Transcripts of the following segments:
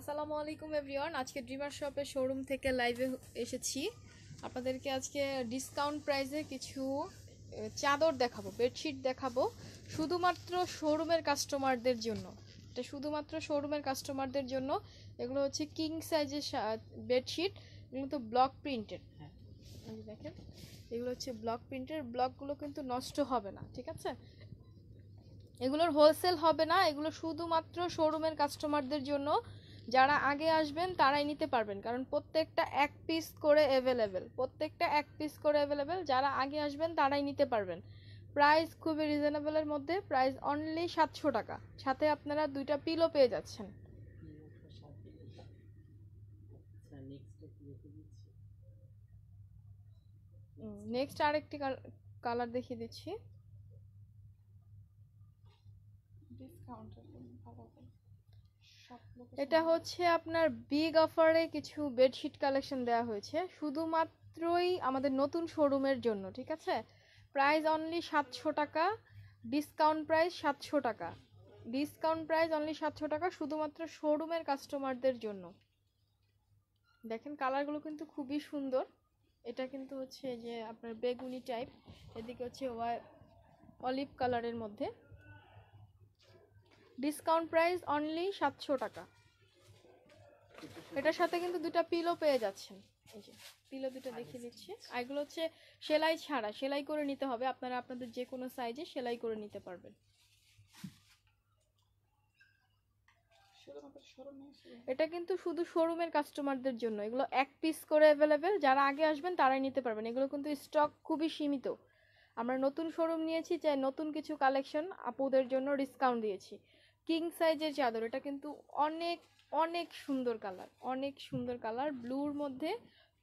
আসসালামু আলাইকুম এভরিওয়ান আজকে ড্রিমার শপের শোরুম থেকে লাইভে এসেছি আপনাদেরকে আজকে ডিসকাউন্ট প্রাইসে কিছু চাদর দেখাবো বেডশিট দেখাবো শুধুমাত্র শোরুমের কাস্টমারদের জন্য এটা শুধুমাত্র শোরুমের কাস্টমারদের জন্য এগুলো হচ্ছে কিং সাইজের বেডশিট এগুলো তো ব্লক প্রিন্টের হ্যাঁ দেখেন এগুলো হচ্ছে ব্লক প্রিন্টের ব্লকগুলো কিন্তু নষ্ট হবে না ঠিক আছে এগুলোর হোলসেল হবে না এগুলো শুধুমাত্র শোরুমের কাস্টমারদের জন্য যারা আগে আসবেন তারাই নিতে পারবেন কারণ প্রত্যেকটা এক পিস করে অ্যাভেলেবেল প্রত্যেকটা এক পিস করে অ্যাভেলেবেল যারা আগে আসবেন তারাই নিতে পারবেন প্রাইস খুবই রিজনেবলের মধ্যে প্রাইস অনলি সাতশো টাকা সাথে আপনারা দুইটা পিলো পেয়ে যাচ্ছেন নেক্সট আরেকটি কালার দেখিয়ে দিচ্ছি এটা হচ্ছে আপনার বিগ অফারে কিছু বেডশিট কালেকশন দেওয়া হয়েছে শুধুমাত্রই আমাদের নতুন শোরুমের জন্য ঠিক আছে প্রাইস অনলি সাতশো টাকা ডিসকাউন্ট প্রাইস সাতশো টাকা ডিসকাউন্ট প্রাইস অনলি সাতশো টাকা শুধুমাত্র শোরুমের কাস্টমারদের জন্য দেখেন কালারগুলো কিন্তু খুবই সুন্দর এটা কিন্তু হচ্ছে যে আপনার বেগুনি টাইপ এদিকে হচ্ছে ওয়া অলিভ কালারের মধ্যে ডিসকাউন্ট প্রাইস অনলি সাতশো টাকা এটার সাথে কিন্তু দুটা পিলো পেয়ে যাচ্ছেন এই যে পিলো দুটো দেখিয়ে দিচ্ছি আর এগুলো হচ্ছে সেলাই ছাড়া সেলাই করে নিতে হবে আপনারা আপনাদের যে কোনো সাইজে সেলাই করে নিতে পারবেন এটা কিন্তু শুধু শোরুমের কাস্টমারদের জন্য এগুলো এক পিস করে অ্যাভেলেবেল যারা আগে আসবেন তারাই নিতে পারবেন এগুলো কিন্তু স্টক খুবই সীমিত আমরা নতুন শোরুম নিয়েছি চাই নতুন কিছু কালেকশন আপুদের জন্য ডিসকাউন্ট দিয়েছি কিং সাইজের চাদর এটা কিন্তু অনেক অনেক সুন্দর কালার অনেক সুন্দর কালার ব্লুর মধ্যে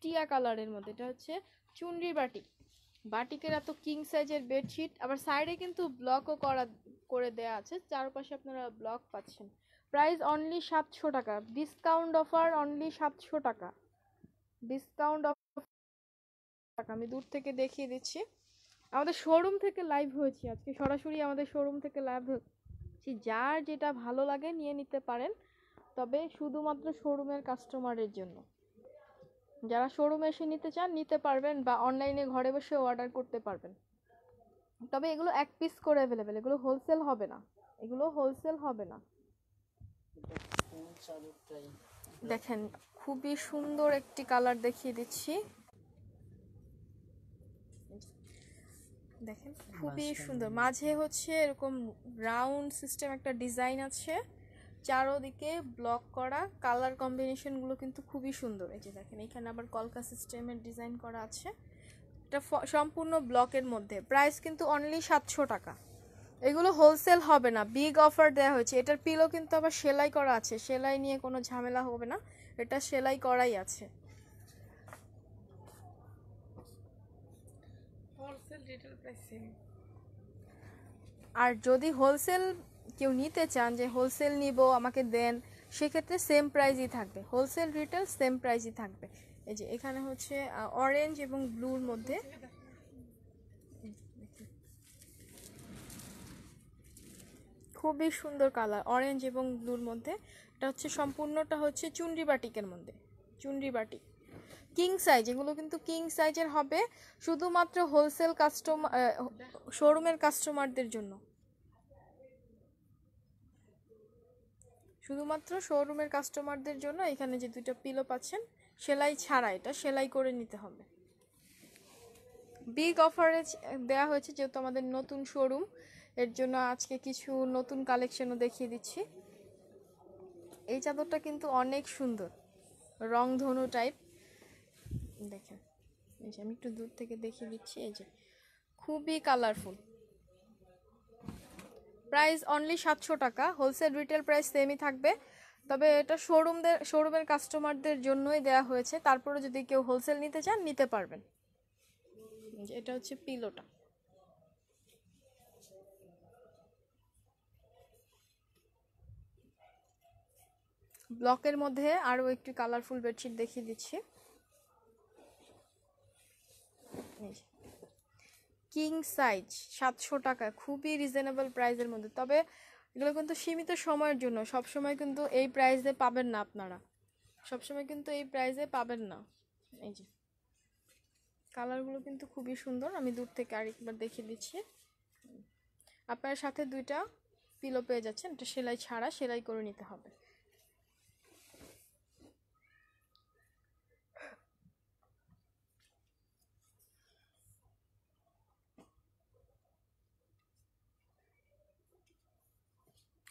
টিয়া কালারের মধ্যে এটা হচ্ছে চুনরি বাটি বাটিকের এত কিং সাইজের বেডশিট আবার সাইডে কিন্তু ব্লকও করা করে দেয়া আছে চারপাশে আপনারা ব্লক পাচ্ছেন প্রাইস অনলি সাতশো টাকা ডিসকাউন্ট অফার অনলি সাতশো টাকা ডিসকাউন্ট অফার টাকা আমি দূর থেকে দেখিয়ে দিচ্ছি আমাদের শোরুম থেকে লাইভ হয়েছে আজকে সরাসরি আমাদের শোরুম থেকে লাইভ যে যার যেটা ভালো লাগে নিয়ে নিতে পারেন তবে শুধুমাত্র শোরুমের কাস্টমারের জন্য যারা শোরুম এসে নিতে চান নিতে পারবেন বা অনলাইনে ঘরে বসে অর্ডার করতে পারবেন তবে এগুলো এক পিস করে অ্যাভেলেবেল এগুলো হোলসেল হবে না এগুলো হোলসেল হবে না দেখেন খুবই সুন্দর একটি কালার দেখিয়ে দিচ্ছি দেখেন খুবই সুন্দর মাঝে হচ্ছে এরকম রাউন্ড সিস্টেম একটা ডিজাইন আছে চারোদিকে ব্লক করা কালার কম্বিনেশনগুলো কিন্তু খুবই সুন্দর এই যে দেখেন এখানে আবার কলকা সিস্টেমের ডিজাইন করা আছে এটা সম্পূর্ণ ব্লকের মধ্যে প্রাইস কিন্তু অনলি সাতশো টাকা এগুলো হোলসেল হবে না বিগ অফার দেওয়া হয়েছে এটার পিলো কিন্তু আবার সেলাই করা আছে সেলাই নিয়ে কোনো ঝামেলা হবে না এটা সেলাই করাই আছে রিটেল আর যদি হোলসেল কেউ নিতে চান যে হোলসেল নিব আমাকে দেন সেক্ষেত্রে সেম প্রাইজই থাকবে হোলসেল রিটেল সেম প্রাইজই থাকবে এই যে এখানে হচ্ছে অরেঞ্জ এবং ব্লুর মধ্যে খুবই সুন্দর কালার অরেঞ্জ এবং ব্লুর মধ্যে এটা হচ্ছে সম্পূর্ণটা হচ্ছে চুনরি বাটিকের মধ্যে চুনরি বাটিক কিং সাইজ এগুলো কিন্তু কিং সাইজের হবে শুধুমাত্র হোলসেল কাস্টমার শোরুমের কাস্টমারদের জন্য শুধুমাত্র শোরুমের কাস্টমারদের জন্য এখানে যে দুটো পিলো পাচ্ছেন সেলাই ছাড়া এটা সেলাই করে নিতে হবে বিগ অফারে দেওয়া হয়েছে যেহেতু আমাদের নতুন শোরুম এর জন্য আজকে কিছু নতুন কালেকশনও দেখিয়ে দিচ্ছি এই চাদরটা কিন্তু অনেক সুন্দর রংধনু টাইপ দেখেন এই যে আমি একটু দূর থেকে দেখিয়ে দিচ্ছি এই যে খুবই কালারফুল প্রাইস অনলি সাতশো টাকা হোলসেল রিটেল প্রাইস সেমই থাকবে তবে এটা শোরুমদের শোরুমের কাস্টমারদের জন্যই দেয়া হয়েছে তারপরে যদি কেউ হোলসেল নিতে চান নিতে পারবেন এটা হচ্ছে পিলোটা ব্লকের মধ্যে আরও একটি কালারফুল বেডশিট দেখিয়ে দিচ্ছি জিনিস কিং সাইজ সাতশো টাকা খুবই রিজনেবল প্রাইসের মধ্যে তবে এগুলো কিন্তু সীমিত সময়ের জন্য সবসময় কিন্তু এই প্রাইসে পাবেন না আপনারা সবসময় কিন্তু এই প্রাইসে পাবেন না এই যে কালারগুলো কিন্তু খুবই সুন্দর আমি দূর থেকে আরেকবার দেখিয়ে দিচ্ছি আপনার সাথে দুইটা পিলো পেয়ে যাচ্ছেন এটা সেলাই ছাড়া সেলাই করে নিতে হবে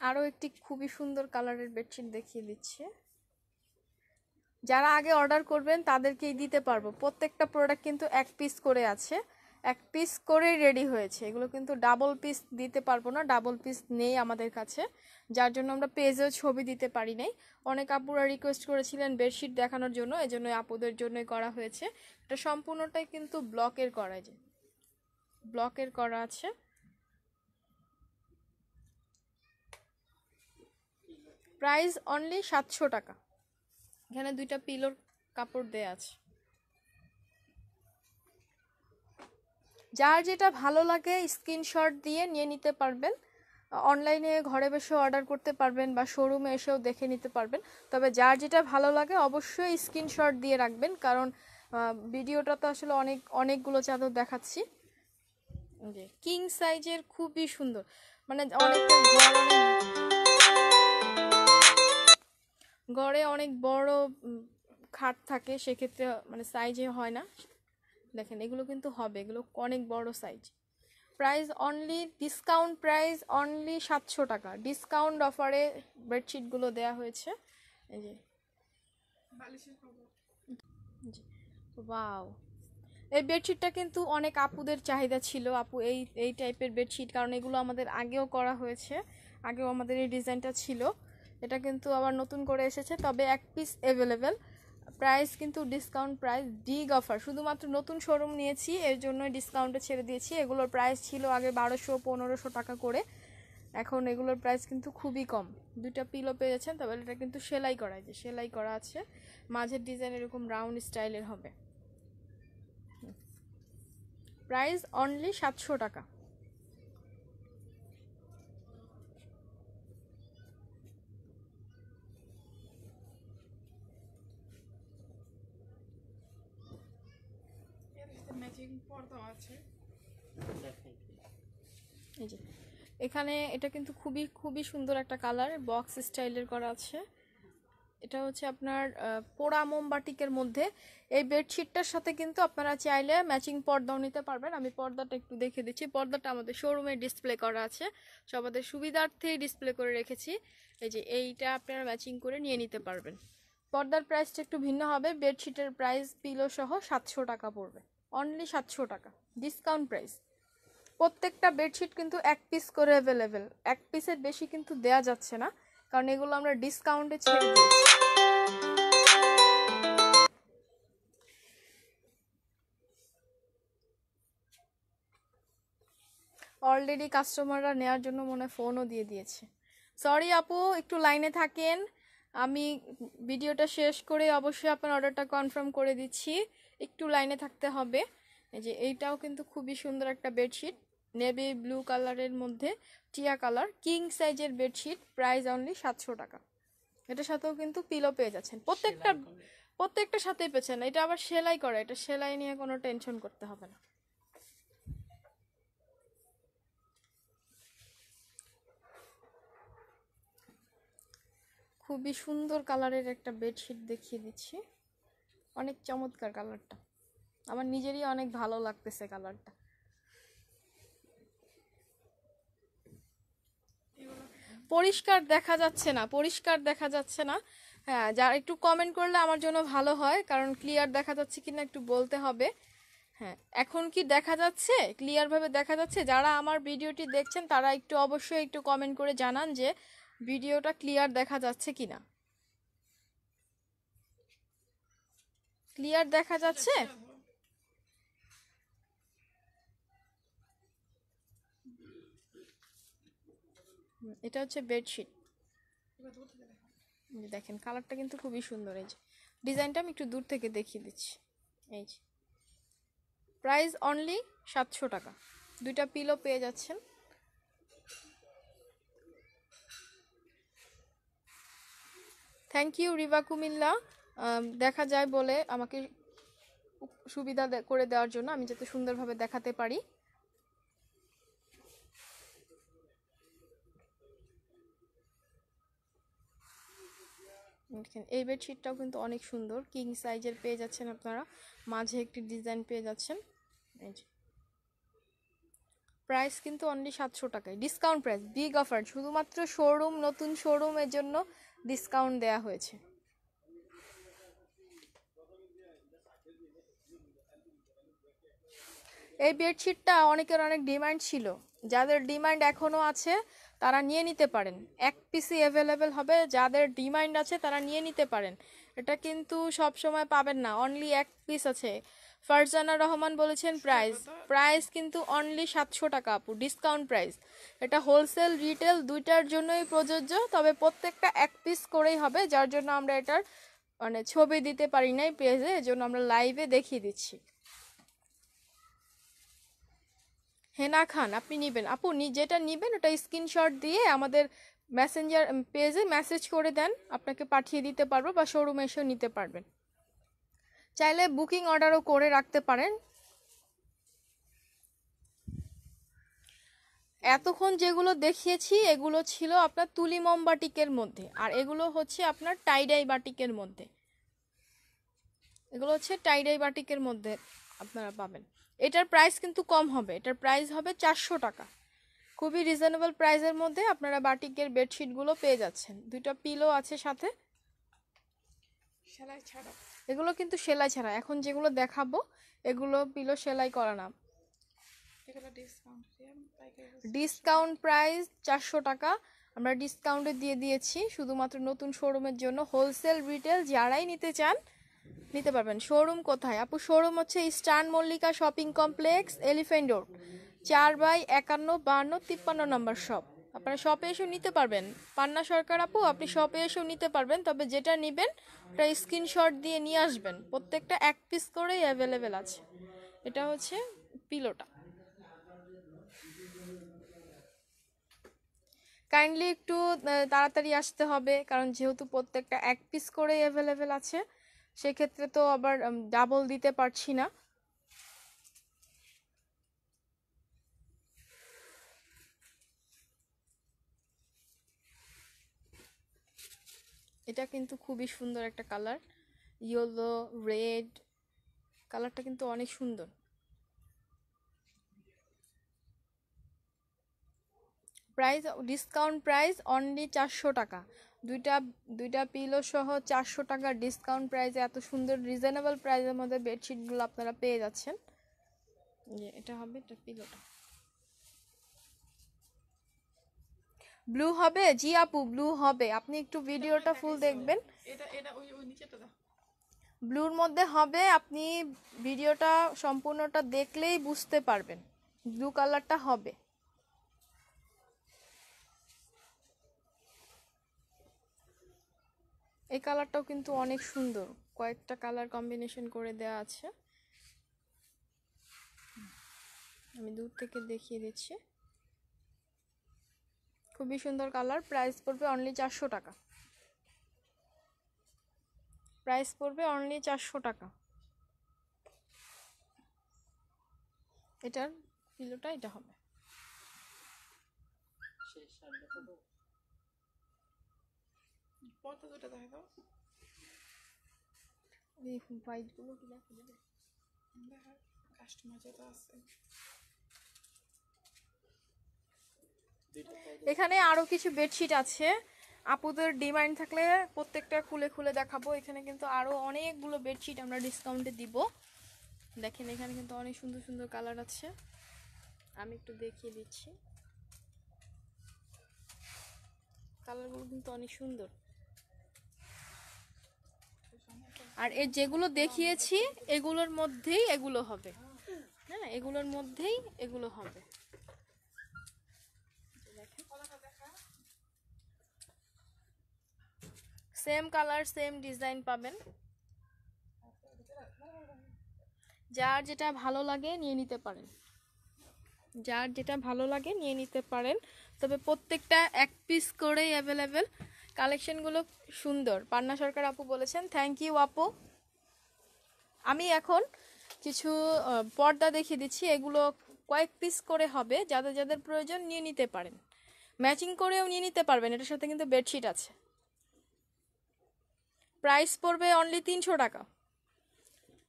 আরও একটি খুবই সুন্দর কালারের বেডশিট দেখিয়ে দিচ্ছে যারা আগে অর্ডার করবেন তাদেরকেই দিতে পারবো প্রত্যেকটা প্রোডাক্ট কিন্তু এক পিস করে আছে এক পিস করেই রেডি হয়েছে এগুলো কিন্তু ডাবল পিস দিতে পারবো না ডাবল পিস নেই আমাদের কাছে যার জন্য আমরা পেজেও ছবি দিতে পারি নাই অনেক আপুরা রিকোয়েস্ট করেছিলেন বেডশিট দেখানোর জন্য এই জন্যই আপুদের জন্যই করা হয়েছে এটা সম্পূর্ণটাই কিন্তু ব্লকের করা যায় ব্লকের করা আছে প্রাইস অনলি সাতশো টাকা এখানে দুইটা পিলোর কাপড় দেয়া আছে যার যেটা ভালো লাগে স্ক্রিনশট দিয়ে নিয়ে নিতে পারবেন অনলাইনে ঘরে বসে অর্ডার করতে পারবেন বা শোরুমে এসেও দেখে নিতে পারবেন তবে যার যেটা ভালো লাগে অবশ্যই স্ক্রিনশট দিয়ে রাখবেন কারণ ভিডিওটা তো আসলে অনেক অনেকগুলো চাদর দেখাচ্ছি কিং সাইজের খুবই সুন্দর মানে অনেক গড়ে অনেক বড় খাট থাকে সেক্ষেত্রে মানে সাইজে হয় না দেখেন এগুলো কিন্তু হবে এগুলো অনেক বড় size price only discount price only সাতশো টাকা ডিসকাউন্ট অফারে বেডশিটগুলো দেওয়া হয়েছে এই যে ওয়াও এই বেডশিটটা কিন্তু অনেক আপুদের চাহিদা ছিল আপু এই এই টাইপের বেডশিট কারণ এগুলো আমাদের আগেও করা হয়েছে আগেও আমাদের এই ডিজাইনটা ছিল এটা কিন্তু আবার নতুন করে এসেছে তবে এক পিস অ্যাভেলেবেল প্রাইস কিন্তু ডিসকাউন্ট প্রাইস বিগ অফার শুধুমাত্র নতুন শোরুম নিয়েছি এর জন্য ডিসকাউন্টে ছেড়ে দিয়েছি এগুলোর প্রাইস ছিল আগে বারোশো পনেরোশো টাকা করে এখন এগুলোর প্রাইস কিন্তু খুবই কম দুটা পিলো পেয়ে যাচ্ছেন তবে এটা কিন্তু সেলাই করা যে সেলাই করা আছে মাঝের ডিজাইন এরকম রাউন্ড স্টাইলের হবে প্রাইস অনলি সাতশো টাকা পর্দা আছে এই যে এখানে এটা কিন্তু খুবই খুবই সুন্দর একটা কালার বক্স স্টাইলের করা আছে এটা হচ্ছে আপনার পোড়া মোমবাটিকের মধ্যে এই বেডশিটটার সাথে কিন্তু আপনারা চাইলে ম্যাচিং পর্দাও নিতে পারবেন আমি পর্দাটা একটু দেখে দিচ্ছি পর্দাটা আমাদের শোরুমে ডিসপ্লে করা আছে সবাদের সুবিধার্থেই ডিসপ্লে করে রেখেছি এই যে এইটা আপনারা ম্যাচিং করে নিয়ে নিতে পারবেন পর্দার প্রাইসটা একটু ভিন্ন হবে বেডশিটের প্রাইস পিলো সহ সাতশো টাকা পড়বে অনলি সাতশো টাকা ডিসকাউন্ট প্রাইস প্রত্যেকটা বেডশিট কিন্তু এক পিস করে অ্যাভেলেবেল এক পিসের বেশি কিন্তু দেয়া যাচ্ছে না কারণ এগুলো আমরা ডিসকাউন্টে ছেড়ে দিয়েছি অলরেডি কাস্টমাররা নেওয়ার জন্য মনে ফোনও দিয়ে দিয়েছে সরি আপু একটু লাইনে থাকেন আমি ভিডিওটা শেষ করে অবশ্যই আপনার অর্ডারটা কনফার্ম করে দিচ্ছি একটু লাইনে থাকতে হবে এই যে এইটাও কিন্তু খুবই সুন্দর একটা বেডশিট নেভি ব্লু কালারের মধ্যে টিয়া কালার কিং সাইজের বেডশিট প্রাইস অনলি সাতশো টাকা এটার সাথেও কিন্তু পিলো পেয়ে যাচ্ছেন প্রত্যেকটা প্রত্যেকটা সাথেই পেয়েছেন এটা আবার সেলাই করা এটা সেলাই নিয়ে কোনো টেনশন করতে হবে না খুবই সুন্দর কালারের একটা বেডশিট দেখিয়ে দিচ্ছি অনেক চমৎকার কালারটা আমার নিজেরই অনেক ভালো লাগতেছে কালারটা পরিষ্কার দেখা যাচ্ছে না পরিষ্কার দেখা যাচ্ছে না হ্যাঁ যার একটু কমেন্ট করলে আমার জন্য ভালো হয় কারণ ক্লিয়ার দেখা যাচ্ছে কি না একটু বলতে হবে হ্যাঁ এখন কি দেখা যাচ্ছে ক্লিয়ারভাবে দেখা যাচ্ছে যারা আমার ভিডিওটি দেখছেন তারা একটু অবশ্যই একটু কমেন্ট করে জানান যে ভিডিওটা ক্লিয়ার দেখা যাচ্ছে কি না ক্লিয়ার দেখা যাচ্ছে এটা হচ্ছে বেডশিট দেখেন কালারটা কিন্তু খুবই সুন্দর এই যে ডিজাইনটা আমি একটু দূর থেকে দেখিয়ে দিচ্ছি এই যে প্রাইস অনলি সাতশো টাকা দুইটা পিলো পেয়ে যাচ্ছেন থ্যাংক ইউ রিবা কুমিল্লা দেখা যায় বলে আমাকে সুবিধা করে দেওয়ার জন্য আমি যাতে সুন্দরভাবে দেখাতে পারি দেখেন এই বেডশিটটাও কিন্তু অনেক সুন্দর কিং সাইজের পেয়ে যাচ্ছেন আপনারা মাঝে একটি ডিজাইন পেয়ে যাচ্ছেন প্রাইস কিন্তু অনলি সাতশো টাকায় ডিসকাউন্ট প্রাইস বিগ অফার শুধুমাত্র শোরুম নতুন শোরুমের জন্য ডিসকাউন্ট দেয়া হয়েছে এই বেডশিটটা অনেকের অনেক ডিমান্ড ছিল যাদের ডিমান্ড এখনও আছে তারা নিয়ে নিতে পারেন এক পিসি অ্যাভেলেবেল হবে যাদের ডিমান্ড আছে তারা নিয়ে নিতে পারেন এটা কিন্তু সব সময় পাবেন না অনলি এক পিস আছে ফারজানা রহমান বলেছেন প্রাইস প্রাইস কিন্তু অনলি সাতশো টাকা আপু ডিসকাউন্ট প্রাইস এটা হোলসেল রিটেল দুইটার জন্যই প্রযোজ্য তবে প্রত্যেকটা এক পিস করেই হবে যার জন্য আমরা এটার মানে ছবি দিতে পারি নাই পেজে এজন্য আমরা লাইভে দেখিয়ে দিচ্ছি হেনা হ্যাঁ, খান আপনি নেবেন আপু যেটা নেবেন ওটা স্ক্রিনশট দিয়ে আমাদের মেসেঞ্জার পেজে মেসেজ করে দেন আপনাকে পাঠিয়ে দিতে পারবো বা শোরুমে এসেও নিতে পারবেন চাইলে বুকিং অর্ডারও করে রাখতে পারেন এতক্ষণ যেগুলো দেখিয়েছি এগুলো ছিল আপনার তুলিমম বাটিকের মধ্যে আর এগুলো হচ্ছে আপনার টাইডাই বাটিকের মধ্যে এগুলো হচ্ছে টাইডাই বাটিকের মধ্যে আপনারা পাবেন এটার প্রাইস কিন্তু কম হবে এটার প্রাইস হবে চারশো টাকা খুবই রিজনেবল প্রাইসের মধ্যে আপনারা বাটিকের বেডশিটগুলো পেয়ে যাচ্ছেন দুইটা পিলো আছে সাথে সেলাই ছাড়া এগুলো কিন্তু সেলাই ছাড়া এখন যেগুলো দেখাবো এগুলো পিলো সেলাই করা না ডিসকাউন্ট হ্যাঁ, প্রাইস চারশো টাকা আমরা ডিসকাউন্টে দিয়ে দিয়েছি শুধুমাত্র নতুন শোরুমের জন্য হোলসেল রিটেল যারাই নিতে চান নিতে পারবেন শোরুম কোথায় আপু শোরুম হচ্ছে star Mallika shopping complex elephant road চার বাই একান্ন বান্ন তিপ্পান্ন নম্বর শপ আপনারা শপে এসেও নিতে পারবেন পান্না সরকার আপু আপনি শপে এসেও নিতে পারবেন তবে যেটা নেবেন ওটা স্ক্রিনশট দিয়ে নিয়ে আসবেন প্রত্যেকটা এক পিস করেই অ্যাভেলেবেল আছে এটা হচ্ছে পিলোটা কাইন্ডলি একটু তাড়াতাড়ি আসতে হবে কারণ যেহেতু প্রত্যেকটা এক পিস করেই অ্যাভেলেবেল আছে সেক্ষেত্রে তো আবার ডাবল দিতে পারছি না এটা কিন্তু খুবই সুন্দর একটা কালার ইয়েলো রেড কালারটা কিন্তু অনেক সুন্দর প্রাইস ডিসকাউন্ট প্রাইস অনলি চারশো টাকা দুইটা দুইটা পিলো সহ চারশো টাকার ডিসকাউন্ট প্রাইসে এত সুন্দর রিজনেবল প্রাইসের মধ্যে বেডশিটগুলো আপনারা পেয়ে যাচ্ছেন যে এটা হবে এটা পিলোটা ব্লু হবে জি আপু ব্লু হবে আপনি একটু ভিডিওটা ফুল দেখবেন ব্লুর মধ্যে হবে আপনি ভিডিওটা সম্পূর্ণটা দেখলেই বুঝতে পারবেন ব্লু কালারটা হবে এই কালারটাও কিন্তু অনেক সুন্দর কয়েকটা কালার কম্বিনেশন করে দেয়া আছে আমি দূর থেকে দেখিয়ে দিচ্ছি খুবই সুন্দর কালার প্রাইস পড়বে অনলি চারশো টাকা প্রাইস পড়বে অনলি চারশো টাকা এটার কিলোটা এটা হবে দুটো দেখে দাও কাস্টমার এখানে আরও কিছু বেডশিট আছে আপুদের ডিমান্ড থাকলে প্রত্যেকটা খুলে খুলে দেখাবো এখানে কিন্তু আরও অনেকগুলো বেডশিট আমরা ডিসকাউন্টে দিব দেখেন এখানে কিন্তু অনেক সুন্দর সুন্দর কালার আছে আমি একটু দেখিয়ে দিচ্ছি কালারগুলো কিন্তু অনেক সুন্দর আর এই যেগুলো দেখিয়েছি এগুলোর মধ্যেই এগুলো হবে হ্যাঁ এগুলোর মধ্যেই এগুলো হবে সেম কালার সেম ডিজাইন পাবেন যার যেটা ভালো লাগে নিয়ে নিতে পারেন যার যেটা ভালো লাগে নিয়ে নিতে পারেন তবে প্রত্যেকটা এক পিস করেই অ্যাভেলেবেল কালেকশনগুলো সুন্দর পান্না সরকার আপু বলেছেন থ্যাংক ইউ আপু আমি এখন কিছু পর্দা দেখিয়ে দিচ্ছি এগুলো কয়েক পিস করে হবে যাদের যাদের প্রয়োজন নিয়ে নিতে পারেন ম্যাচিং করেও নিয়ে নিতে পারবেন এটার সাথে কিন্তু বেডশিট আছে প্রাইস পড়বে অনলি তিনশো টাকা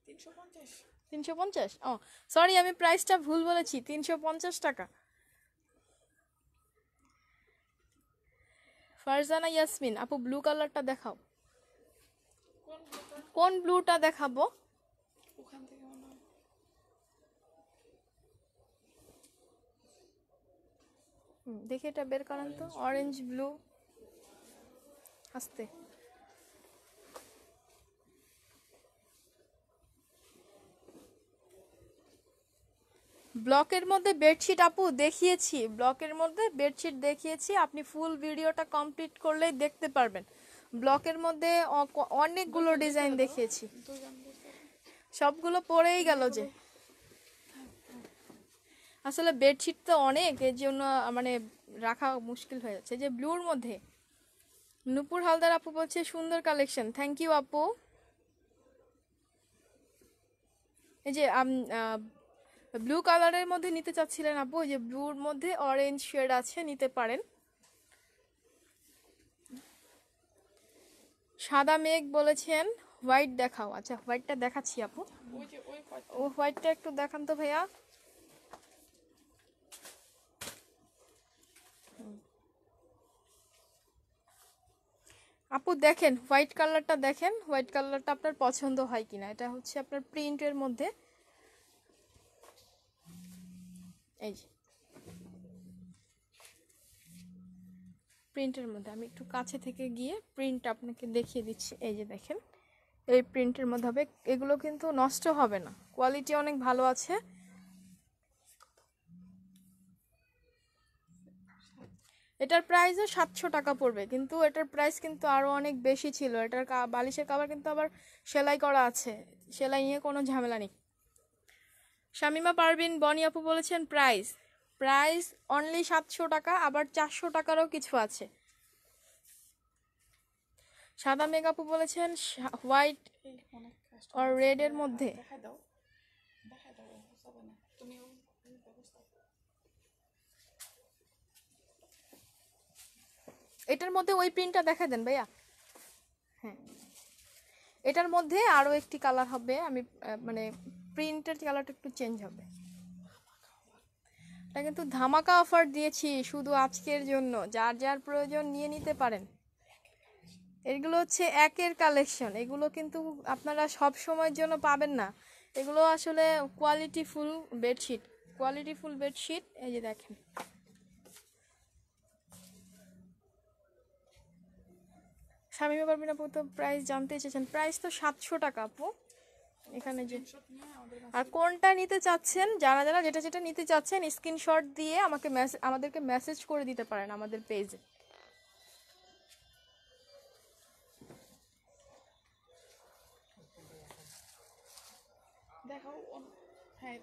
তিনশো পঞ্চাশ তিনশো পঞ্চাশ ও সরি আমি প্রাইসটা ভুল বলেছি তিনশো পঞ্চাশ টাকা ফারজানা ইয়াসমিন আপু ব্লু কালারটা দেখাও কোন ব্লুটা দেখাবো দেখে এটা বের করেন তো অরেঞ্জ ব্লু আসতে ব্লকের মধ্যে বেডশিট আপু দেখিয়েছি ব্লকের মধ্যে বেডশিট দেখিয়েছি আপনি ফুল ভিডিওটা কমপ্লিট করলেই দেখতে পারবেন ব্লকের মধ্যে অনেকগুলো ডিজাইন দেখিয়েছি সবগুলো পরেই গেল যে আসলে বেডশিট তো অনেক এর জন্য মানে রাখা মুশকিল হয়ে যাচ্ছে যে ব্লুর মধ্যে নুপুর হালদার আপু বলছে সুন্দর কালেকশন থ্যাংক ইউ আপু এই যে ব্লু কালারের মধ্যে নিতে চাচ্ছিলেন আপু ওই যে ব্লুর মধ্যে অরেঞ্জ শেড আছে নিতে পারেন সাদা মেঘ বলেছেন হোয়াইট দেখাও আচ্ছা হোয়াইটটা দেখাচ্ছি আপু ও হোয়াইটটা একটু দেখান তো ভাইয়া আপু দেখেন হোয়াইট কালারটা দেখেন হোয়াইট কালারটা আপনার পছন্দ হয় কিনা এটা হচ্ছে আপনার প্রিন্টের মধ্যে এই প্রিন্টের মধ্যে আমি একটু কাছে থেকে গিয়ে প্রিন্ট আপনাকে দেখিয়ে দিচ্ছি এই যে দেখেন এই প্রিন্টের মধ্যে হবে এগুলো কিন্তু নষ্ট হবে না কোয়ালিটি অনেক ভালো আছে এটার প্রাইসও সাতশো টাকা পড়বে কিন্তু এটার প্রাইস কিন্তু আরও অনেক বেশি ছিল এটার বালিশের কাভার কিন্তু আবার সেলাই করা আছে সেলাই নিয়ে কোনো ঝামেলা নেই শামিমা পারবিন বনি আপু বলেছেন প্রাইস প্রাইস অনলি সাতশো টাকা আবার চারশো টাকারও কিছু আছে সাদা আপু বলেছেন হোয়াইট আর রেড এর মধ্যে এটার মধ্যে ওই প্রিন্টটা দেখা দেন ভাইয়া হ্যাঁ এটার মধ্যে আরও একটি কালার হবে আমি মানে প্রিন্টের কালারটা একটু চেঞ্জ হবে এটা কিন্তু ধামাকা অফার দিয়েছি শুধু আজকের জন্য যার যার প্রয়োজন নিয়ে নিতে পারেন এগুলো হচ্ছে একের কালেকশন এগুলো কিন্তু আপনারা সব সময়ের জন্য পাবেন না এগুলো আসলে quality full bedsheet quality full bedsheet এই যে দেখেন স্বামী বাবার বিনা তো প্রাইস জানতে চেয়েছেন প্রাইস তো সাতশো টাকা আপু এখানে যে আর কোনটা নিতে চাচ্ছেন জানা যারা যেটা যেটা নিতে চাচ্ছেন স্ক্রিনশট দিয়ে আমাকে মেসেজ আমাদেরকে মেসেজ করে দিতে পারেন আমাদের পেজে দেখাও হ্যাঁ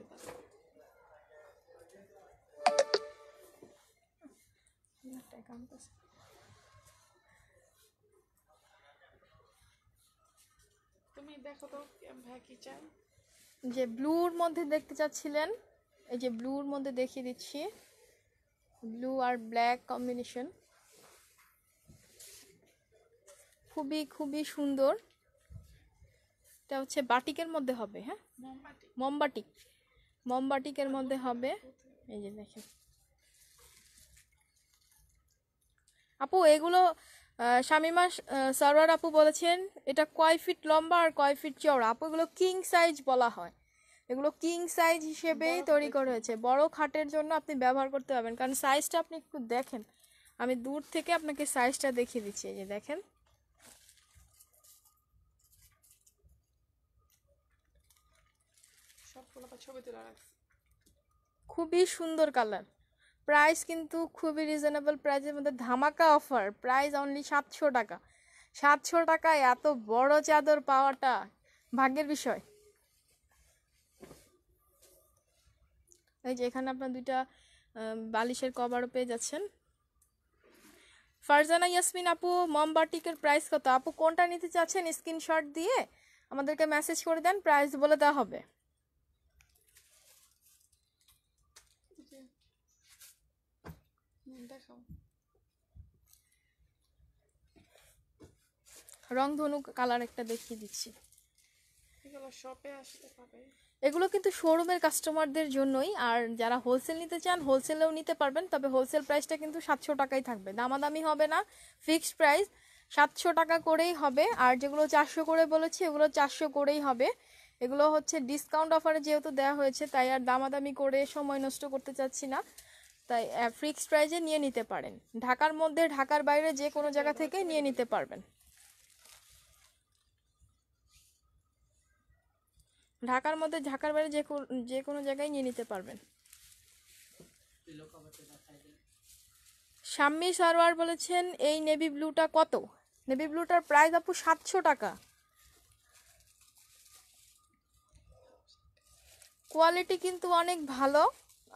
দেখো তো ভাই কি যে ব্লুর মধ্যে দেখতে চাচ্ছিলেন এই যে ব্লুর মধ্যে দেখিয়ে দিচ্ছি ব্লু আর ব্ল্যাক কম্বিনেশন খুবই খুবই সুন্দর এটা হচ্ছে বাটিকের মধ্যে হবে হ্যাঁ মমবাটিক মমবাটিকের মধ্যে হবে এই যে দেখেন আপু এগুলো শামিমা সারোয়ার আপু বলেছেন এটা কয় ফিট লম্বা আর কয় ফিট চওড়া আপু এগুলো কিং সাইজ বলা হয় এগুলো কিং সাইজ হিসেবেই তৈরি করা হয়েছে বড় খাটের জন্য আপনি ব্যবহার করতে পারবেন কারণ সাইজটা আপনি একটু দেখেন আমি দূর থেকে আপনাকে সাইজটা দেখিয়ে দিচ্ছি এই যে দেখেন খুবই সুন্দর কালার প্রাইস কিন্তু খুবই রিজনেবল প্রাইসের মধ্যে ধামাকা অফার প্রাইস অনলি সাতশো টাকা সাতশো টাকায় এত বড় চাদর পাওয়াটা ভাগ্যের বিষয় এই যে এখানে আপনার দুইটা বালিশের কভারও পেয়ে যাচ্ছেন ফারজানা ইয়াসমিন আপু মমবাটিকের প্রাইস কত আপু কোনটা নিতে চাচ্ছেন স্ক্রিনশট দিয়ে আমাদেরকে মেসেজ করে দেন প্রাইস বলে দেওয়া হবে রংধনু কালার একটা দেখিয়ে দিচ্ছি এগুলো কিন্তু শোরুমের কাস্টমারদের জন্যই আর যারা হোলসেল নিতে চান হোলসেলেও নিতে পারবেন তবে হোলসেল প্রাইসটা কিন্তু সাতশো টাকাই থাকবে দামাদামি হবে না ফিক্সড প্রাইস সাতশো টাকা করেই হবে আর যেগুলো চারশো করে বলেছি এগুলো চারশো করেই হবে এগুলো হচ্ছে ডিসকাউন্ট অফারে যেহেতু দেওয়া হয়েছে তাই আর দামাদামি করে সময় নষ্ট করতে চাচ্ছি না তাই ফিক্সড প্রাইজে নিয়ে নিতে পারেন ঢাকার মধ্যে ঢাকার বাইরে যে কোনো জায়গা থেকে নিয়ে নিতে পারবেন ঢাকার মধ্যে ঢাকার বাইরে যে যে কোনো জায়গায় নিয়ে নিতে পারবেন শাম্মী সরওয়ার বলেছেন এই নেভি ব্লুটা কত নেভি ব্লুটার প্রাইস আপু সাতশো টাকা কোয়ালিটি কিন্তু অনেক ভালো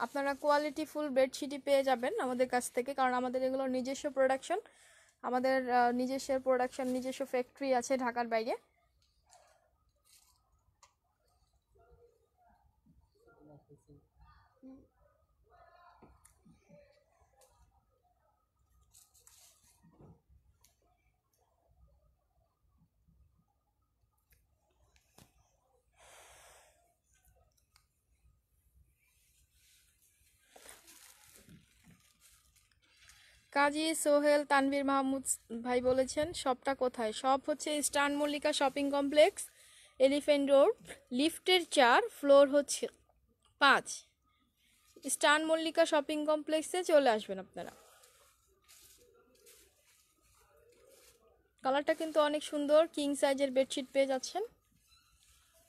আপনারা কোয়ালিটি ফুল বেডশিটই পেয়ে যাবেন আমাদের কাছ থেকে কারণ আমাদের এগুলো নিজস্ব প্রোডাকশন আমাদের নিজস্ব প্রোডাকশন নিজস্ব ফ্যাক্টরি আছে ঢাকার বাইরে কাজী সোহেল তানভীর মাহমুদ ভাই বলেছেন সবটা কোথায় সব হচ্ছে star Mallika shopping complex elephant road লিফটের চার ফ্লোর হচ্ছে পাঁচ স্টান মল্লিকা শপিং কমপ্লেক্সে চলে আসবেন আপনারা কালারটা কিন্তু অনেক সুন্দর কিং সাইজের বেডশিট পেয়ে যাচ্ছেন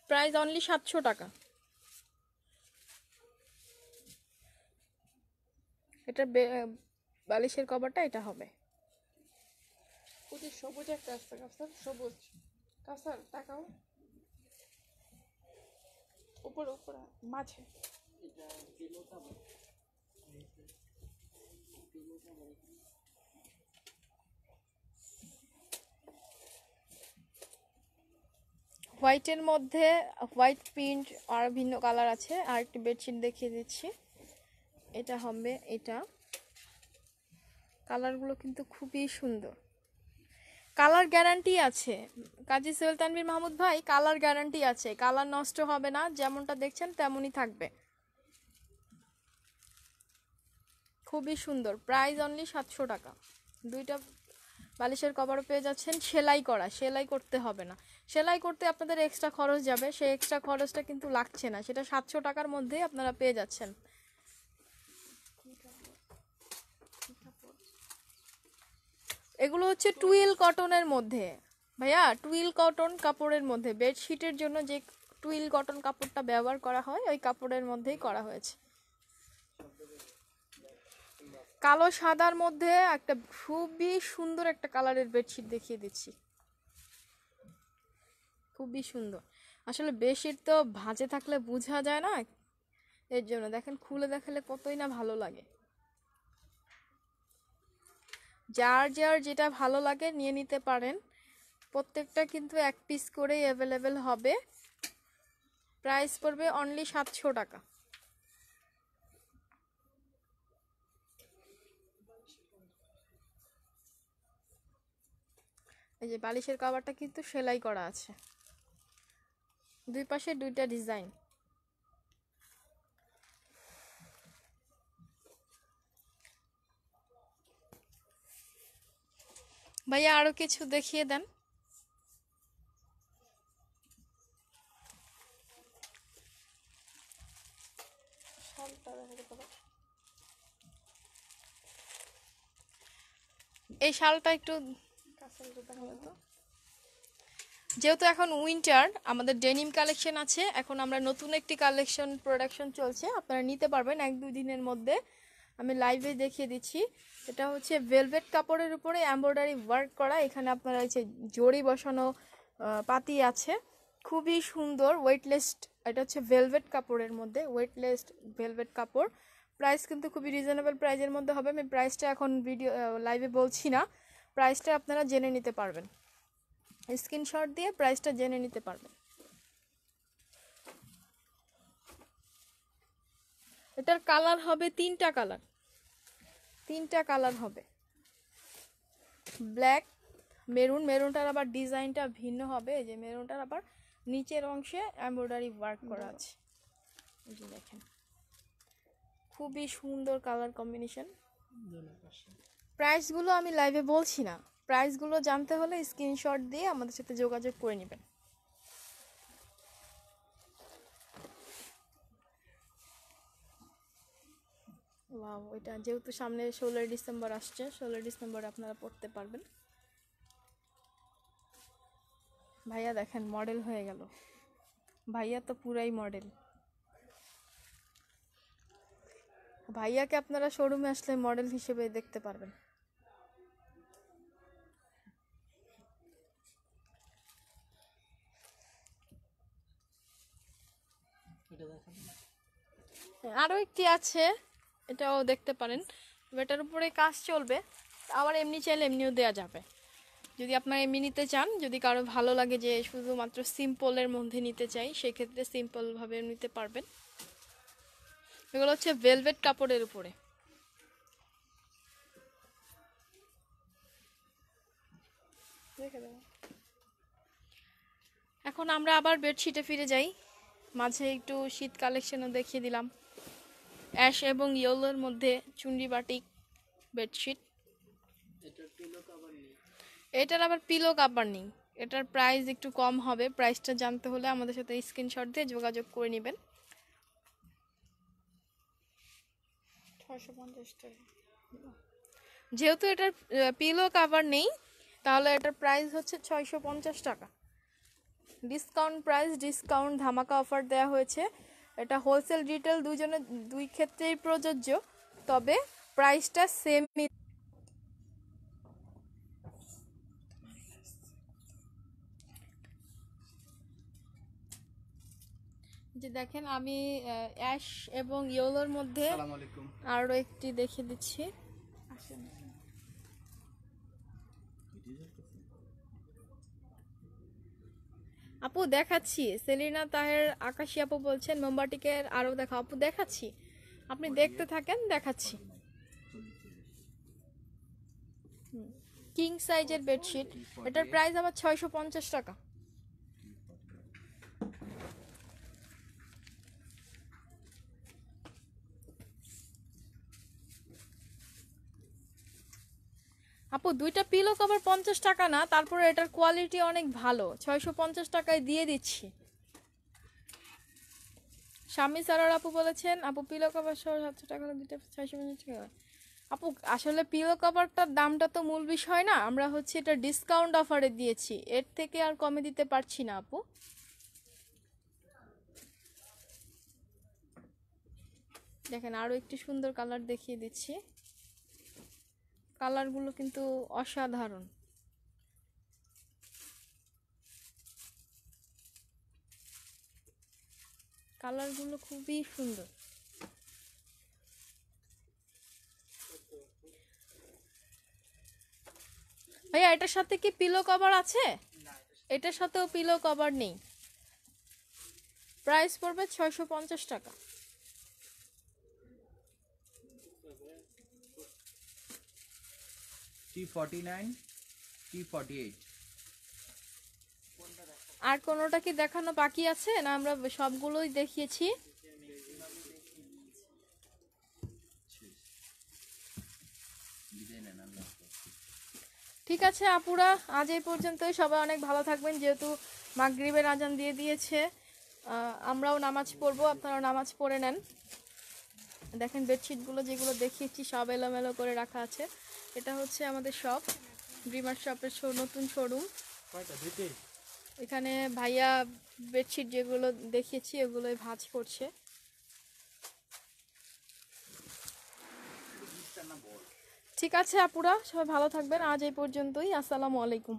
প্রাইস অনলি সাতশো টাকা এটা বালিশের কভারটা এটা হবে সবুজ একটা আসছে কাঁসার সবুজ কাঁসার তাকাও উপরে উপরে মাঝে হোয়াইটের মধ্যে হোয়াইট প্রিন্ট আর ভিন্ন কালার আছে আর একটি বেডশিট দেখিয়ে দিচ্ছি এটা হবে এটা কালারগুলো কিন্তু খুবই সুন্দর কালার গ্যারান্টি আছে কাজী সোহেল তানভীর মাহমুদ ভাই কালার গ্যারান্টি আছে কালার নষ্ট হবে না যেমনটা দেখছেন তেমনই থাকবে খুবই সুন্দর প্রাইস অনলি সাতশো টাকা দুইটা বালিশের কভারও পেয়ে যাচ্ছেন সেলাই করা সেলাই করতে হবে না সেলাই করতে আপনাদের এক্সট্রা খরচ যাবে সেই এক্সট্রা খরচটা কিন্তু লাগছে না সেটা সাতশো টাকার মধ্যেই আপনারা পেয়ে যাচ্ছেন এগুলো হচ্ছে টুইল কটনের মধ্যে ভাইয়া টুইল কটন কাপড়ের মধ্যে বেডশিটের জন্য যে টুইল কটন কাপড়টা ব্যবহার করা হয় ওই কাপড়ের মধ্যেই করা হয়েছে কালো সাদার মধ্যে একটা খুবই সুন্দর একটা কালারের বেডশিট দেখিয়ে দিচ্ছি খুবই সুন্দর আসলে বেডশিট তো ভাঁজে থাকলে বোঝা যায় না এর জন্য দেখেন খুলে দেখালে কতই না ভালো লাগে যার যার যেটা ভালো লাগে নিয়ে নিতে পারেন প্রত্যেকটা কিন্তু এক পিস করেই অ্যাভেলেবেল হবে প্রাইস পড়বে অনলি সাতশো টাকা এই যে বালিশের কাভারটা কিন্তু সেলাই করা আছে দুই পাশে দুইটা ডিজাইন ভাইয়া আরও কিছু দেখিয়ে দেন এই শালটা একটু যেহেতু এখন উইন্টার আমাদের ডেনিম কালেকশন আছে এখন আমরা নতুন একটি কালেকশন প্রোডাকশন চলছে আপনারা নিতে পারবেন এক দুই দিনের মধ্যে আমি লাইভে দেখিয়ে দিচ্ছি এটা হচ্ছে ভেলভেট কাপড়ের উপরে এম্ব্রয়ডারি ওয়ার্ক করা এখানে আপনার হচ্ছে জড়ি বসানো পাতি আছে খুবই সুন্দর ওয়েটলেস্ট এটা হচ্ছে ভেলভেট কাপড়ের মধ্যে ওয়েটলেস্ট ভেলভেট কাপড় প্রাইস কিন্তু খুবই রিজনেবল প্রাইসের মধ্যে হবে আমি প্রাইসটা এখন ভিডিও লাইভে বলছি না প্রাইসটা আপনারা জেনে নিতে পারবেন স্ক্রিনশট দিয়ে প্রাইসটা জেনে নিতে পারবেন এটার কালার হবে তিনটা কালার তিনটা কালার হবে ব্ল্যাক মেরুন মেরুনটার আবার ডিজাইনটা ভিন্ন হবে যে মেরুনটার আবার নিচের অংশে এমব্রয়ডারি ওয়ার্ক করা আছে এই যে দেখেন খুবই সুন্দর কালার কম্বিনেশন প্রাইসগুলো আমি লাইভে বলছি না প্রাইসগুলো জানতে হলে স্ক্রিনশট দিয়ে আমাদের সাথে যোগাযোগ করে নেবেন ওয়াও ওইটা যেহেতু সামনে ষোলোই ডিসেম্বর আসছে ষোলোই ডিসেম্বরে আপনারা পড়তে পারবেন ভাইয়া দেখেন মডেল হয়ে গেল ভাইয়া তো পুরাই মডেল ভাইয়াকে আপনারা শোরুমে আসলে মডেল হিসেবে দেখতে পারবেন হ্যাঁ, আরও একটি আছে এটাও দেখতে পারেন এটার উপরে কাজ চলবে আবার এমনি চাইলে এমনিও দেওয়া যাবে যদি আপনারা এমনি নিতে চান যদি কারো ভালো লাগে যে শুধুমাত্র সিম্পলের মধ্যে নিতে চাই সেক্ষেত্রে সিম্পলভাবে নিতে পারবেন এগুলো হচ্ছে ভেলভেট কাপড়ের উপরে এখন আমরা আবার বেডশিটে ফিরে যাই মাঝে একটু শীত কালেকশনও দেখিয়ে দিলাম অ্যাশ এবং ইয়োলোর মধ্যে চুন্ডি বাটিক বেডশিট এটার আবার পিলো কাভার নেই এটার প্রাইস একটু কম হবে প্রাইসটা জানতে হলে আমাদের সাথে স্ক্রিনশট দিয়ে যোগাযোগ করে নেবেন যেহেতু এটার পিলো কাভার নেই তাহলে এটার প্রাইস হচ্ছে ছয়শো পঞ্চাশ টাকা ডিসকাউন্ট প্রাইস ডিসকাউন্ট ধামাকা অফার দেওয়া হয়েছে এটা হোলসেল রিটেল দুজনের দুই ক্ষেত্রেই প্রযোজ্য তবে প্রাইসটা সেমই যে দেখেন আমি অ্যাশ এবং ইয়েলোর মধ্যে আরও একটি দেখে দিচ্ছি আপু দেখাচ্ছি সেলিনা তাহের আকাশি আপু বলছেন মোমবাটিকে আরও দেখা আপু দেখাচ্ছি আপনি দেখতে থাকেন দেখাচ্ছি কিং সাইজের বেডশিট এটার প্রাইস আবার ছয়শো পঞ্চাশ টাকা আপু দুইটা পিলো কভার পঞ্চাশ টাকা না তারপরে এটার কোয়ালিটি অনেক ভালো ছয়শো পঞ্চাশ টাকায় দিয়ে দিচ্ছি স্বামী সারার আপু বলেছেন আপু পিলো কভার সহ সাতশো টাকা দুইটা ছয়শো পঞ্চাশ টাকা আপু আসলে পিলো কভারটার দামটা তো মূল বিষয় না আমরা হচ্ছে এটা ডিসকাউন্ট অফারে দিয়েছি এর থেকে আর কমে দিতে পারছি না আপু দেখেন আরও একটি সুন্দর কালার দেখিয়ে দিচ্ছি কালারগুলো কিন্তু অসাধারণ কালারগুলো খুবই সুন্দর ভাইয়া এটার সাথে কি পিলো কভার আছে এটার সাথেও পিলো কভার নেই প্রাইস পড়বে ছয়শো পঞ্চাশ টাকা আর কোনোটা কি দেখানো বাকি আছে না আমরা সবগুলোই দেখিয়েছি ঠিক আছে আপুরা আজ এই পর্যন্তই সবাই অনেক ভালো থাকবেন যেহেতু মাগরিবের আজান দিয়ে দিয়েছে আমরাও নামাজ পড়বো আপনারা নামাজ পড়ে নেন দেখেন বেডশিটগুলো যেগুলো দেখিয়েছি সব এলোমেলো করে রাখা আছে এটা হচ্ছে আমাদের শপ ড্রিমার শপের নতুন শোরুম এখানে ভাইয়া বেডশিট যেগুলো দেখিয়েছি ওগুলোই ভাজ করছে ঠিক আছে আপুরা সবাই ভালো থাকবেন আজ এই পর্যন্তই আসসালামু আলাইকুম